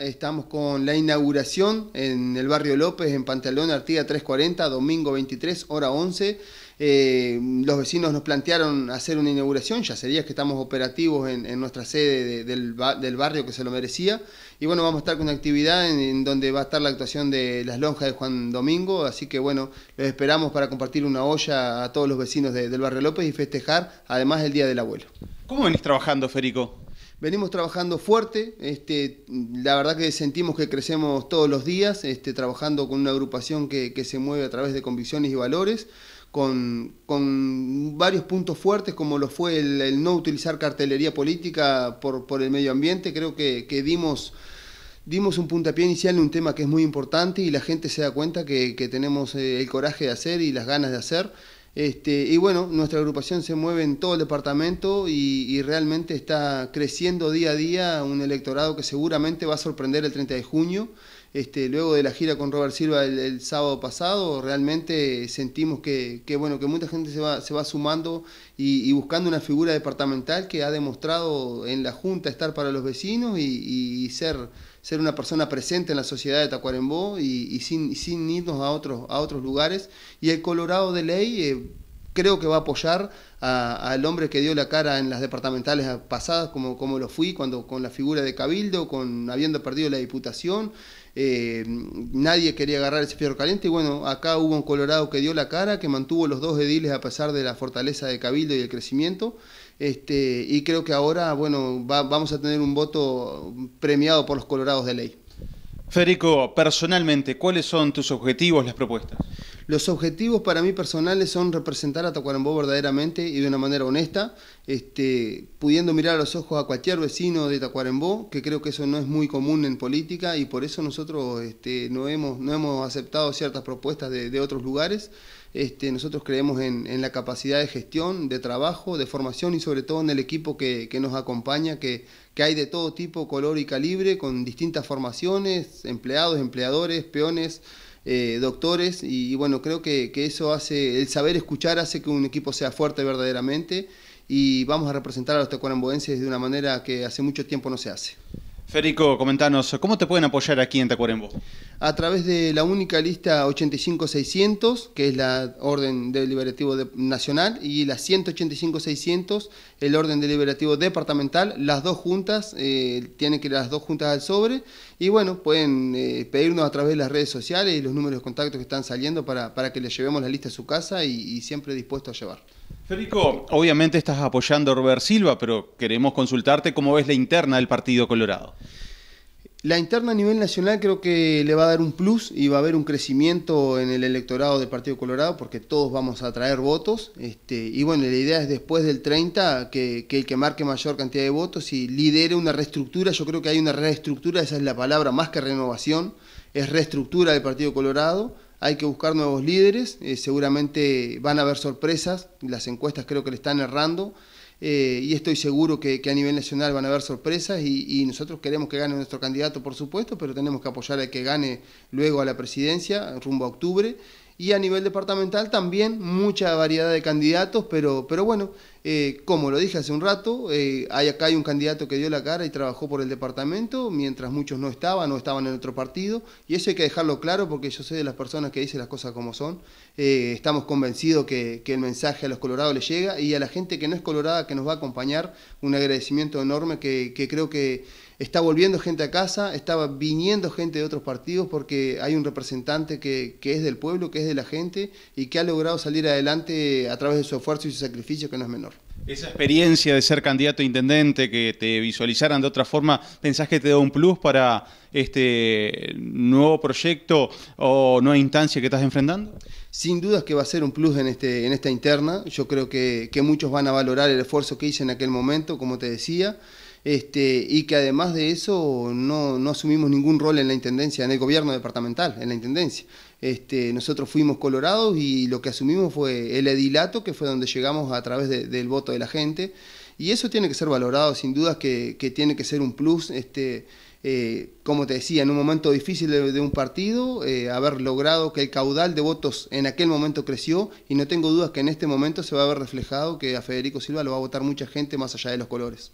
Estamos con la inauguración en el barrio López, en Pantalón Artiga 340, domingo 23, hora 11. Eh, los vecinos nos plantearon hacer una inauguración, ya sería que estamos operativos en, nuestra sede del, barrio que se lo merecía. Y bueno, vamos a estar con una actividad en, donde va a estar la actuación de las lonjas de Juan Domingo, así que bueno, los esperamos para compartir una olla a todos los vecinos del barrio López y festejar además el Día del Abuelo. ¿Cómo venís trabajando, Federico? Venimos trabajando fuerte, este, la verdad que sentimos que crecemos todos los días, este, trabajando con una agrupación que, se mueve a través de convicciones y valores, con, con varios puntos fuertes como lo fue el, no utilizar cartelería política por, por, el medio ambiente, creo que, dimos un puntapié inicial en un tema que es muy importante y la gente se da cuenta que, que tenemos eh, el coraje de hacer y las ganas de hacer. Este, y bueno, nuestra agrupación se mueve en todo el departamento y, y, realmente está creciendo día a día un electorado que seguramente va a sorprender el 30 de junio este, luego de la gira con Robert Silva el, sábado pasado, realmente sentimos que, bueno, que mucha gente se va, sumando y, buscando una figura departamental que ha demostrado en la Junta estar para los vecinos y, ser, ser una persona presente en la sociedad de Tacuarembó y, sin, sin, irnos a otros, a otros lugares. Y el Colorado de Ley... Eh, creo que va a apoyar al hombre que dio la cara en las departamentales pasadas, como, como lo fui, cuando con la figura de Cabildo, con habiendo perdido la diputación, eh, nadie quería agarrar ese fierro caliente y bueno, acá hubo un Colorado que dio la cara, que mantuvo los dos ediles a pesar de la fortaleza de Cabildo y el crecimiento. Este, y creo que ahora, bueno, vamos a tener un voto premiado por los Colorados de ley. Federico, personalmente, ¿cuáles son tus objetivos, las propuestas? Los objetivos para mí personales son representar a Tacuarembó verdaderamente y de una manera honesta, este, pudiendo mirar a los ojos a cualquier vecino de Tacuarembó, que creo que eso no es muy común en política y por eso nosotros este, no, hemos, no hemos aceptado ciertas propuestas de, otros lugares. Este, nosotros creemos en, la capacidad de gestión, de trabajo, de formación y sobre todo en el equipo que, nos acompaña, que, que, hay de todo tipo, color y calibre, con distintas formaciones, empleados, empleadores, peones, eh, doctores y, bueno, creo que, eso hace, el saber escuchar hace que un equipo sea fuerte verdaderamente y vamos a representar a los tacuaremboenses de una manera que hace mucho tiempo no se hace. Federico, comentanos, ¿cómo te pueden apoyar aquí en Tacuarembo? a través de la única lista 85600, que es la orden deliberativo nacional, y la 185600, el orden deliberativo departamental, las dos juntas, eh, tienen que ir las dos juntas al sobre, y bueno, pueden eh, pedirnos a través de las redes sociales y los números de contacto que están saliendo para, para que les llevemos la lista a su casa y, y siempre dispuesto a llevar. Federico, obviamente estás apoyando a Robert Silva, pero queremos consultarte cómo ves la interna del Partido Colorado. La interna a nivel nacional creo que le va a dar un plus y va a haber un crecimiento en el electorado del Partido Colorado porque todos vamos a traer votos. Este, y bueno, la idea es después del 30 que, el que marque mayor cantidad de votos y lidere una reestructura. Yo creo que hay una reestructura, esa es la palabra más que renovación, es reestructura del Partido Colorado. Hay que buscar nuevos líderes, eh, seguramente van a haber sorpresas, las encuestas creo que le están errando. Eh, y estoy seguro que, a nivel nacional van a haber sorpresas y, nosotros queremos que gane nuestro candidato, por supuesto, pero tenemos que apoyar a que gane luego a la presidencia, rumbo a octubre, y a nivel departamental también mucha variedad de candidatos, pero, pero bueno, eh, como lo dije hace un rato, eh, hay, acá hay un candidato que dio la cara y trabajó por el departamento, mientras muchos no estaban o estaban en otro partido, y eso hay que dejarlo claro porque yo soy de las personas que dicen las cosas como son, eh, estamos convencidos que, el mensaje a los colorados les llega y a la gente que no es colorada que nos va a acompañar, un agradecimiento enorme que, que creo que está volviendo gente a casa, estaba viniendo gente de otros partidos porque hay un representante que, es del pueblo, que es de la gente y que ha logrado salir adelante a través de su esfuerzo y su sacrificio, que no es menor. Esa experiencia de ser candidato a intendente, que te visualizaran de otra forma, ¿pensás que te da un plus para este nuevo proyecto o nueva instancia que estás enfrentando? Sin dudas que va a ser un plus en, este, en esta interna. Yo creo que, que muchos van a valorar el esfuerzo que hice en aquel momento, como te decía. Este, y que además de eso no, no, asumimos ningún rol en la Intendencia, en el gobierno departamental, en la Intendencia. Este, nosotros fuimos colorados y lo que asumimos fue el edilato, que fue donde llegamos a través del voto de la gente, y eso tiene que ser valorado, sin dudas que, tiene que ser un plus. Este, eh, como te decía, en un momento difícil de, un partido, eh, haber logrado que el caudal de votos en aquel momento creció y no tengo dudas que en este momento se va a ver reflejado que a Federico Silva lo va a votar mucha gente más allá de los colores.